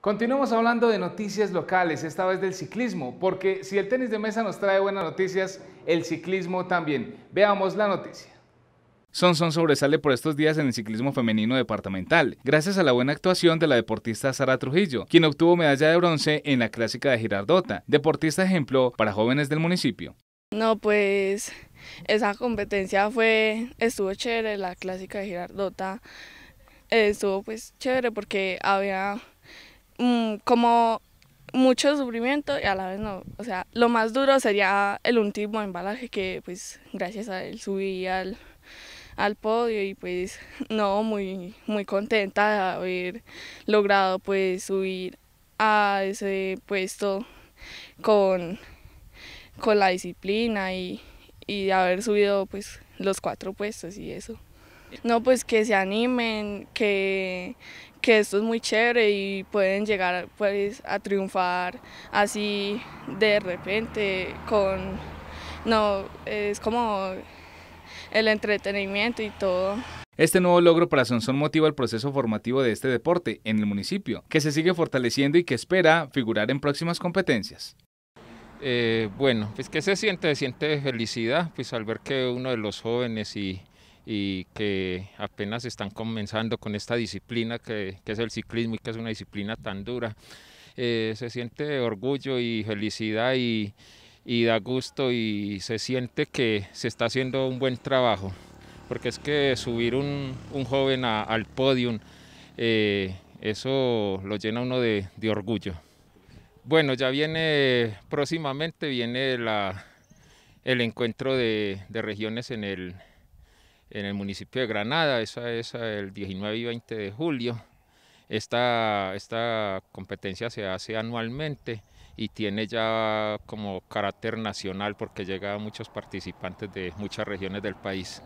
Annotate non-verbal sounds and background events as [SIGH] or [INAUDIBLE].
Continuamos hablando de noticias locales, esta vez del ciclismo, porque si el tenis de mesa nos trae buenas noticias, el ciclismo también. Veamos la noticia. Sonson sobresale por estos días en el ciclismo femenino departamental, gracias a la buena actuación de la deportista Sara Trujillo, quien obtuvo medalla de bronce en la clásica de Girardota, deportista ejemplo para jóvenes del municipio. No, pues esa competencia fue, estuvo chévere, la clásica de Girardota eh, estuvo pues chévere porque había Mm, como mucho sufrimiento y a la vez no. O sea, lo más duro sería el último embalaje que pues gracias a él subí al, podio y pues [LAUGHS] no, muy, muy contenta de haber logrado pues subir a ese puesto con, con la disciplina y, y de haber subido pues los cuatro puestos y eso. No, pues que se animen, que, esto es muy chévere y pueden llegar pues, a triunfar así de repente con... No, es como el entretenimiento y todo. Este nuevo logro para Sonsón motiva el proceso formativo de este deporte en el municipio, que se sigue fortaleciendo y que espera figurar en próximas competencias. Eh, bueno, pues que se siente, siente felicidad pues al ver que uno de los jóvenes y, y que apenas están comenzando con esta disciplina que, que es el ciclismo y que es una disciplina tan dura. Eh, se siente orgullo y felicidad y, y da gusto y se siente que se está haciendo un buen trabajo, porque es que subir un, un joven al podium, eh, eso lo llena uno de, de, orgullo. Bueno, ya viene próximamente, viene la, el encuentro de, de regiones en el, en el municipio de Granada, esa es el 19 y 20 de julio. Esta, esta competencia se hace anualmente y tiene ya como carácter nacional porque llega a muchos participantes de muchas regiones del país.